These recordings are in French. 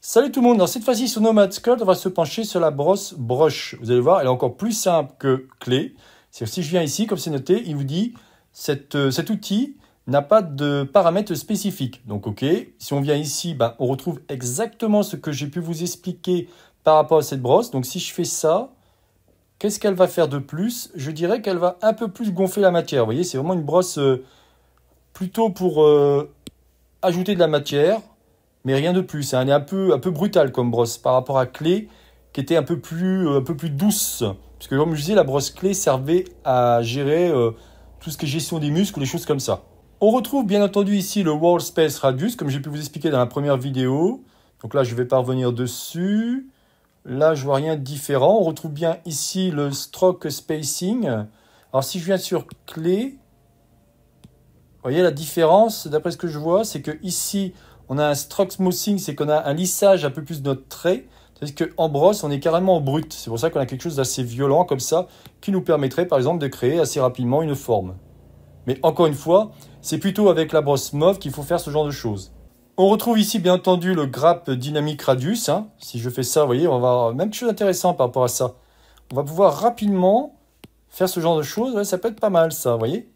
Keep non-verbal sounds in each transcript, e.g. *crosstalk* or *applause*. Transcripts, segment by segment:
Salut tout le monde, dans cette fois-ci sur Nomad Scott on va se pencher sur la brosse brush. Vous allez voir, elle est encore plus simple que clé. si je viens ici, comme c'est noté, il vous dit cette, euh, cet outil n'a pas de paramètres spécifiques. Donc ok, si on vient ici, ben, on retrouve exactement ce que j'ai pu vous expliquer par rapport à cette brosse. Donc si je fais ça, qu'est-ce qu'elle va faire de plus Je dirais qu'elle va un peu plus gonfler la matière. Vous voyez, c'est vraiment une brosse euh, plutôt pour euh, ajouter de la matière mais rien de plus. C'est hein. est un peu, un peu brutal comme brosse par rapport à Clé, qui était un peu plus, euh, un peu plus douce. Parce que comme je disais, la brosse Clé servait à gérer euh, tout ce qui est gestion des muscles, les choses comme ça. On retrouve bien entendu ici le Wall Space Radius, comme j'ai pu vous expliquer dans la première vidéo. Donc là, je ne vais pas revenir dessus. Là, je vois rien de différent. On retrouve bien ici le stroke spacing. Alors si je viens sur clé, vous voyez la différence, d'après ce que je vois, c'est que ici, on a un stroke smoothing, c'est qu'on a un lissage un peu plus de notre trait. C'est-à-dire qu'en brosse, on est carrément en brut. C'est pour ça qu'on a quelque chose d'assez violent comme ça, qui nous permettrait par exemple de créer assez rapidement une forme. Mais encore une fois, c'est plutôt avec la brosse mauve qu'il faut faire ce genre de choses. On retrouve ici bien entendu le grappe dynamique radius. Hein. Si je fais ça, vous voyez, on va avoir même chose d'intéressant par rapport à ça. On va pouvoir rapidement faire ce genre de choses. ça peut être pas mal ça, vous voyez.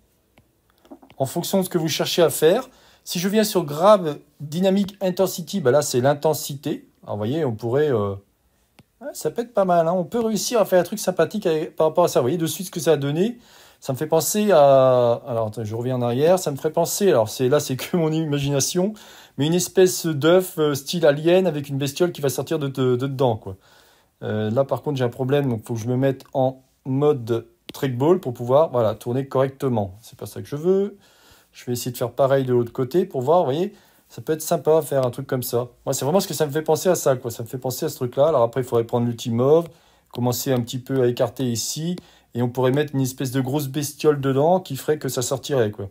En fonction de ce que vous cherchez à faire, si je viens sur grave dynamique intensity, ben là c'est l'intensité. Ah, vous voyez, on pourrait... Euh, ça peut être pas mal. Hein. On peut réussir à faire un truc sympathique par rapport à ça. Vous voyez de suite ce que ça a donné. Ça me fait penser à... Alors je reviens en arrière. Ça me ferait penser... Alors c'est là c'est *laughs* que mon imagination. Mais une espèce d'œuf euh, style alien avec une bestiole qui va sortir de, de, dedans. quoi. Euh, là par contre j'ai un problème. Donc il faut que je me mette en mode Trickball pour pouvoir voilà, tourner correctement. C'est pas ça que je veux. Je vais essayer de faire pareil de l'autre côté pour voir, vous voyez, ça peut être sympa faire un truc comme ça. Moi, c'est vraiment ce que ça me fait penser à ça, quoi. Ça me fait penser à ce truc-là. Alors après, il faudrait prendre l'outil commencer un petit peu à écarter ici, et on pourrait mettre une espèce de grosse bestiole dedans qui ferait que ça sortirait, quoi.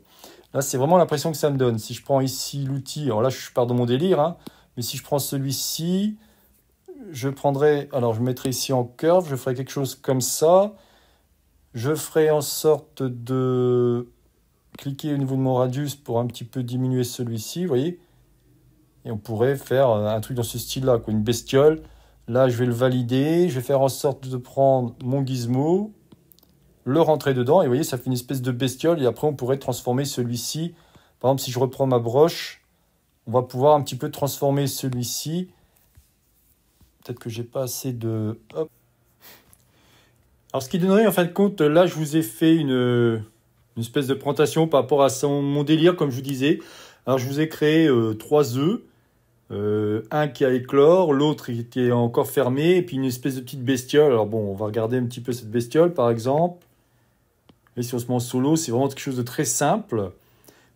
Là, c'est vraiment l'impression que ça me donne. Si je prends ici l'outil, alors là, je pars dans mon délire, hein, mais si je prends celui-ci, je prendrai, alors je mettrai ici en curve, je ferai quelque chose comme ça. Je ferai en sorte de cliquer au niveau de mon radius pour un petit peu diminuer celui-ci, vous voyez Et on pourrait faire un truc dans ce style-là, quoi, une bestiole. Là, je vais le valider, je vais faire en sorte de prendre mon gizmo, le rentrer dedans, et vous voyez, ça fait une espèce de bestiole, et après, on pourrait transformer celui-ci. Par exemple, si je reprends ma broche, on va pouvoir un petit peu transformer celui-ci. Peut-être que j'ai pas assez de... Hop. Alors, ce qui donnerait, en fin de compte, là, je vous ai fait une une espèce de plantation par rapport à son, mon délire, comme je vous disais. Alors, je vous ai créé euh, trois œufs. Euh, un qui a éclore, l'autre qui était encore fermé, et puis une espèce de petite bestiole. Alors bon, on va regarder un petit peu cette bestiole, par exemple. Et si on se met en solo, c'est vraiment quelque chose de très simple.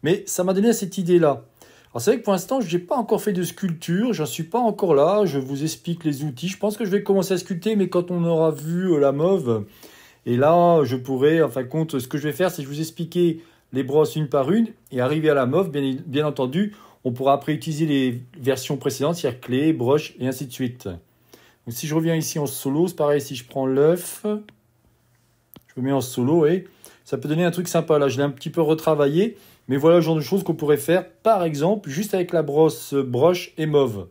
Mais ça m'a donné cette idée-là. Alors c'est vrai que pour l'instant, je n'ai pas encore fait de sculpture, j'en suis pas encore là, je vous explique les outils. Je pense que je vais commencer à sculpter, mais quand on aura vu euh, la mauve, et là, je pourrais, en fin de compte, ce que je vais faire, c'est je vous expliquer les brosses une par une et arriver à la mauve, bien, entendu, on pourra après utiliser les versions précédentes, c'est-à-dire clé, broche et ainsi de suite. Donc si je reviens ici en solo, c'est pareil, si je prends l'œuf, je me mets en solo et ça peut donner un truc sympa. Là, je l'ai un petit peu retravaillé, mais voilà le genre de choses qu'on pourrait faire, par exemple, juste avec la brosse broche et mauve.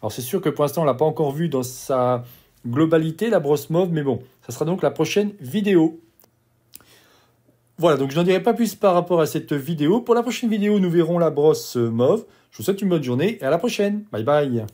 Alors c'est sûr que pour l'instant, on ne l'a pas encore vu dans sa globalité la brosse mauve, mais bon, ça sera donc la prochaine vidéo. Voilà, donc je n'en dirai pas plus par rapport à cette vidéo. Pour la prochaine vidéo, nous verrons la brosse mauve. Je vous souhaite une bonne journée et à la prochaine. Bye bye